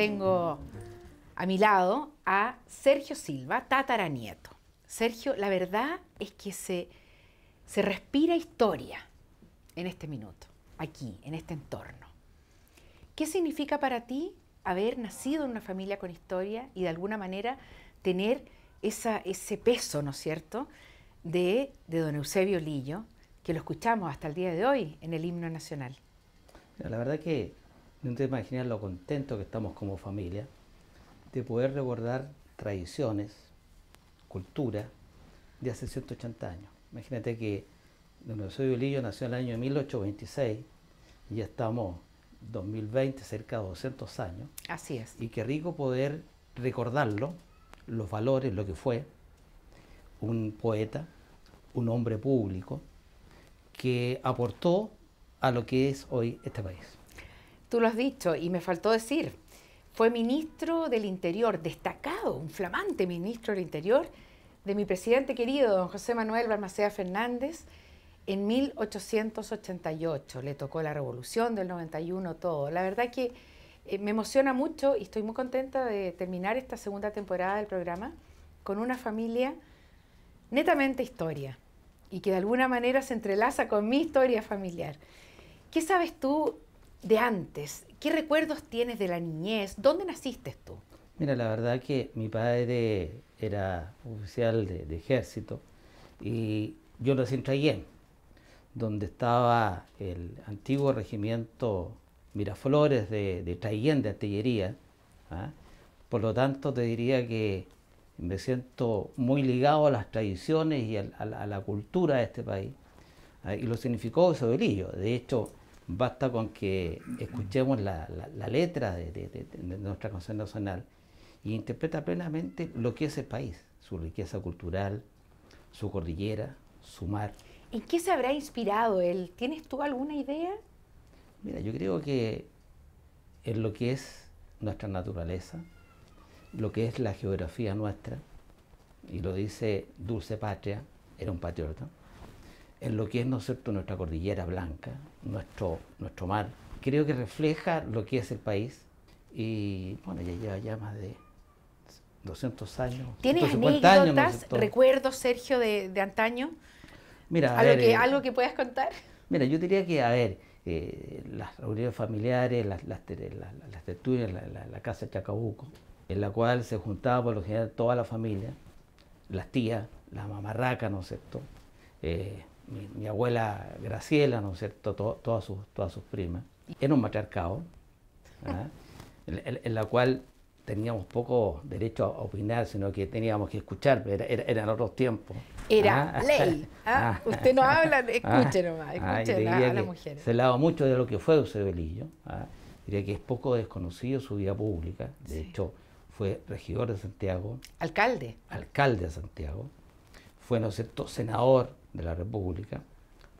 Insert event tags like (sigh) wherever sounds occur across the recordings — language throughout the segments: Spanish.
tengo a mi lado a Sergio Silva, tataranieto. Sergio, la verdad es que se, se respira historia en este minuto, aquí, en este entorno. ¿Qué significa para ti haber nacido en una familia con historia y de alguna manera tener esa, ese peso, ¿no es cierto?, de, de, don Eusebio Lillo, que lo escuchamos hasta el día de hoy en el himno nacional. La verdad que no te imaginas lo contento que estamos como familia de poder recordar tradiciones, cultura de hace 180 años. Imagínate que Don de Bolillo nació en el año 1826 y ya estamos 2020, cerca de 200 años. Así es. Y qué rico poder recordarlo, los valores, lo que fue un poeta, un hombre público, que aportó a lo que es hoy este país tú lo has dicho y me faltó decir, fue ministro del Interior, destacado, un flamante ministro del Interior de mi presidente querido, don José Manuel Balmaceda Fernández, en 1888. Le tocó la revolución del 91, todo. La verdad que eh, me emociona mucho y estoy muy contenta de terminar esta segunda temporada del programa con una familia netamente historia y que de alguna manera se entrelaza con mi historia familiar. ¿Qué sabes tú de antes. ¿Qué recuerdos tienes de la niñez? ¿Dónde naciste tú? Mira, la verdad que mi padre era oficial de, ejército y yo nací en Traillén, donde estaba el antiguo regimiento Miraflores de, de de artillería. ¿ah? Por lo tanto, te diría que me siento muy ligado a las tradiciones y a, la cultura de este país. ¿ah? Y lo significó Isobelillo. De hecho, basta con que escuchemos la, letra de, nuestra canción nacional y interpreta plenamente lo que es el país, su riqueza cultural, su cordillera, su mar. ¿En qué se habrá inspirado él? ¿Tienes tú alguna idea? Mira, yo creo que en lo que es nuestra naturaleza, lo que es la geografía nuestra, y lo dice Dulce Patria, era un patriota, en lo que es, ¿no nuestra cordillera blanca, nuestro, nuestro mar. Creo que refleja lo que es el país y, bueno, ya lleva ya más de 200 años. ¿Tienes anécdotas, recuerdos, Sergio, de, antaño? Mira, ¿Algo, ver, que, eh, ¿Algo que puedas contar? Mira, yo diría que, a ver, eh, las reuniones familiares, las, las, las, tertulias, la, casa de casa Chacabuco, en la cual se juntaba por lo general toda la familia, las tías, la mamarraca ¿no es cierto? Eh, mi, abuela Graciela, ¿no es cierto?, todas, sus, todas sus primas. Era un matriarcado, (laughs) en, la cual teníamos poco derecho a opinar, sino que teníamos que escuchar, pero era, eran otros tiempos. Era ah, (laughs) ley. ¿ah? Ah. Usted no habla, (laughs) escuche nomás, escuche a, las Se lava mucho de lo que fue Eusebelillo, diría que es poco desconocido su vida pública, de hecho fue regidor de Santiago. Alcalde. Alcalde de Santiago fue, ¿no senador de la República,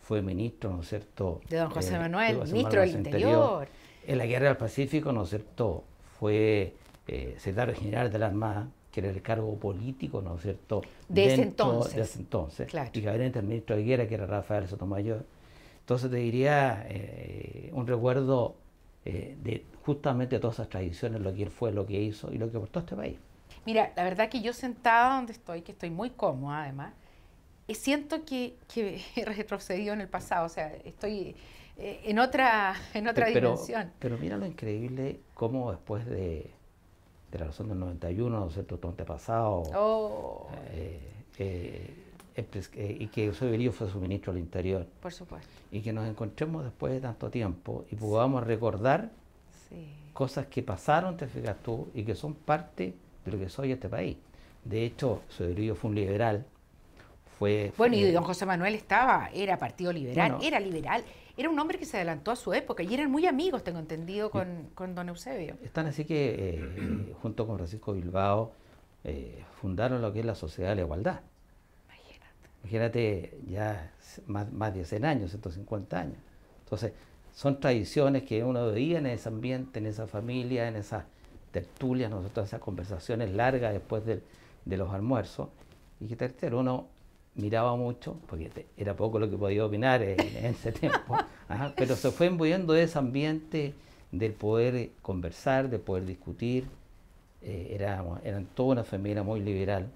fue ministro, ¿no es cierto?, de don José eh, Manuel, ministro del Interior. En la Guerra del Pacífico, ¿no es cierto?, fue eh, secretario general de la Armada, que era el cargo político, ¿no es cierto?, de ese entonces. entonces. Y ministro de Guerra, que era Rafael Sotomayor. Entonces te diría eh, un recuerdo de justamente todas esas tradiciones, lo que él fue, lo que hizo y lo que aportó a este país. Mira, la verdad que yo sentada donde estoy, que estoy muy cómoda además, eh, siento que, he (laughs) retrocedido en el pasado, o sea, estoy eh, en otra, (laughs) en otra dimensión. Pero mira lo increíble, cómo después de, la razón del 91, ¿cierto? Tu antepasado. Oh. Eh, y que José Berío fue su ministro del Interior. Por supuesto. Y que nos encontremos después de tanto tiempo y podamos recordar cosas que pasaron, te fijas tú, y que son parte de lo que soy este país. De hecho, su Soderillo fue un liberal. Fue, bueno, y don José Manuel estaba, era partido liberal, era liberal. Era un hombre que se adelantó a su época y eran muy amigos, tengo entendido, con, don Eusebio. Están así que, eh, (clears throat) junto con Francisco Bilbao, eh, fundaron lo que es la Sociedad de la Igualdad. Imagínate. Imagínate, ya más, más de 100 años, 150 años. Entonces, son tradiciones que uno veía en ese ambiente, en esa familia, en esa tertulias, nosotros esas conversaciones largas después de, los almuerzos. Y que tercero, uno miraba mucho, porque era poco lo que podía opinar en, ese (laughs) tiempo, pero se fue envolviendo ese ambiente del poder conversar, de poder discutir. Eh, eran toda una familia muy liberal.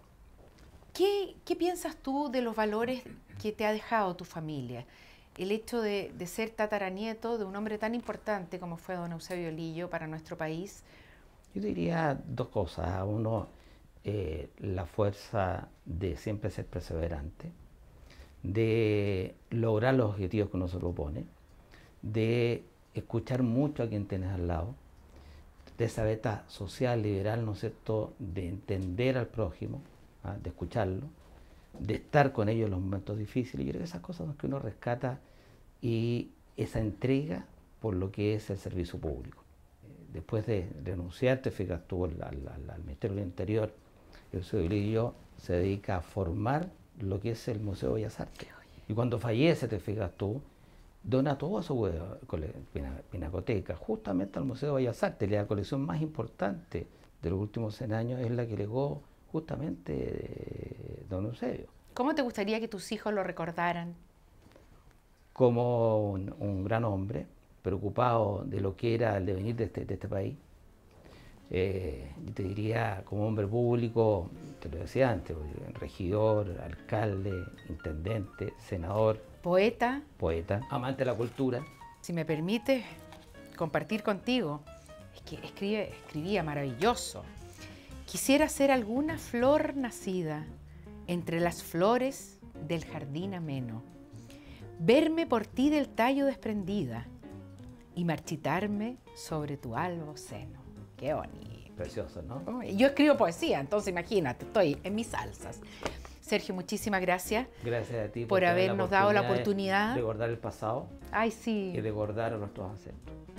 ¿Qué, piensas tú de los valores que te ha dejado tu familia? El hecho de, de ser tataranieto de un hombre tan importante como fue don Eusebio Lillo para nuestro país, yo diría dos cosas. ¿ah? Uno, eh, la fuerza de siempre ser perseverante, de lograr los objetivos que uno se propone, de escuchar mucho a quien tienes al lado, de esa beta social, liberal, ¿no es cierto?, de entender al prójimo, ¿ah? de escucharlo, de estar con ellos en los momentos difíciles. Yo creo que esas cosas son las que uno rescata y esa entrega por lo que es el servicio público después de renunciar, te fijas tú al, Ministerio del Interior, el Ciudadillo se dedica a formar lo que es el Museo de Bellas Artes. Y cuando fallece, te fijas tú, dona toda su eh, pinacoteca justamente al Museo de Bellas Artes. La colección más importante de los últimos 100 años es la que legó justamente eh, don Eusebio. ¿Cómo te gustaría que tus hijos lo recordaran? Como un gran hombre, preocupado de lo que era el devenir de este, de este país. Eh, yo te diría, como hombre público, te lo decía antes, pues, regidor, alcalde, intendente, senador. Poeta. Poeta, amante de la cultura. Si me permite compartir contigo, es que escribe, escribía maravilloso. Quisiera ser alguna flor nacida entre las flores del jardín ameno, verme por ti del tallo desprendida y marchitarme sobre tu albo seno. Qué bonito. Precioso, ¿no? Yo escribo poesía, entonces imagínate, estoy en mis salsas. Sergio, muchísimas gracias. Gracias a ti por, habernos dado la oportunidad. De guardar el pasado. Ay, sí. Y de guardar nuestros acentos.